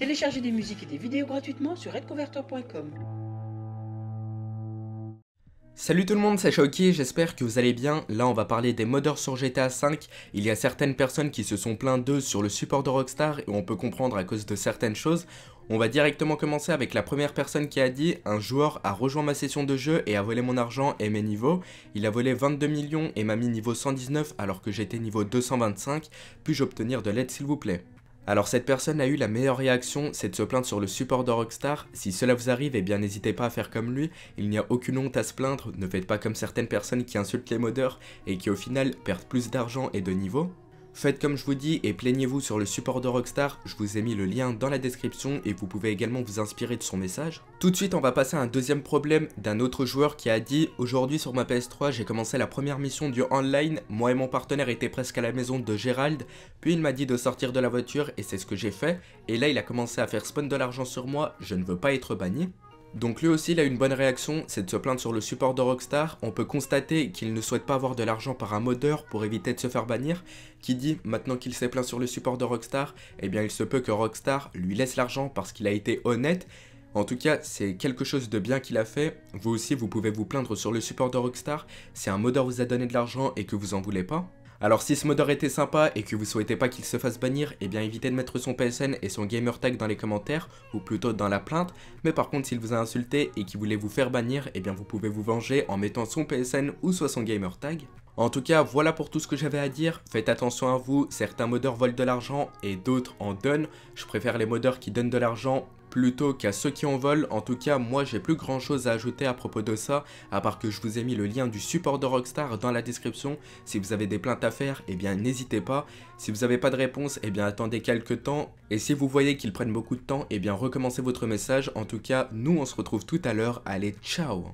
Téléchargez des musiques et des vidéos gratuitement sur redconverter.com. Salut tout le monde, c'est Shoki, j'espère que vous allez bien. Là, on va parler des modders sur GTA V. Il y a certaines personnes qui se sont plaintes d'eux sur le support de Rockstar et on peut comprendre à cause de certaines choses. On va directement commencer avec la première personne qui a dit « Un joueur a rejoint ma session de jeu et a volé mon argent et mes niveaux. Il a volé 22 millions et m'a mis niveau 119 alors que j'étais niveau 225. Puis-je obtenir de l'aide s'il vous plaît ?» Alors cette personne a eu la meilleure réaction, c'est de se plaindre sur le support de Rockstar. Si cela vous arrive, et eh bien n'hésitez pas à faire comme lui, il n'y a aucune honte à se plaindre, ne faites pas comme certaines personnes qui insultent les modeurs et qui au final perdent plus d'argent et de niveau. Faites comme je vous dis et plaignez-vous sur le support de Rockstar, je vous ai mis le lien dans la description et vous pouvez également vous inspirer de son message. Tout de suite on va passer à un deuxième problème d'un autre joueur qui a dit « Aujourd'hui sur ma PS3 j'ai commencé la première mission du online, moi et mon partenaire étaient presque à la maison de Gérald, puis il m'a dit de sortir de la voiture et c'est ce que j'ai fait, et là il a commencé à faire spawn de l'argent sur moi, je ne veux pas être banni. » Donc lui aussi il a une bonne réaction, c'est de se plaindre sur le support de Rockstar, on peut constater qu'il ne souhaite pas avoir de l'argent par un modeur pour éviter de se faire bannir, qui dit maintenant qu'il s'est plaint sur le support de Rockstar, eh bien il se peut que Rockstar lui laisse l'argent parce qu'il a été honnête, en tout cas c'est quelque chose de bien qu'il a fait, vous aussi vous pouvez vous plaindre sur le support de Rockstar, si un modeur vous a donné de l'argent et que vous en voulez pas, alors si ce modeur était sympa et que vous souhaitez pas qu'il se fasse bannir, eh bien évitez de mettre son PSN et son gamer tag dans les commentaires, ou plutôt dans la plainte, mais par contre s'il vous a insulté et qu'il voulait vous faire bannir, eh bien vous pouvez vous venger en mettant son PSN ou soit son gamer tag. En tout cas, voilà pour tout ce que j'avais à dire. Faites attention à vous, certains modeurs volent de l'argent et d'autres en donnent. Je préfère les modeurs qui donnent de l'argent plutôt qu'à ceux qui en volent. En tout cas, moi j'ai plus grand chose à ajouter à propos de ça, à part que je vous ai mis le lien du support de Rockstar dans la description. Si vous avez des plaintes à faire, et eh bien n'hésitez pas. Si vous n'avez pas de réponse, et eh bien attendez quelques temps. Et si vous voyez qu'ils prennent beaucoup de temps, eh bien recommencez votre message. En tout cas, nous on se retrouve tout à l'heure. Allez, ciao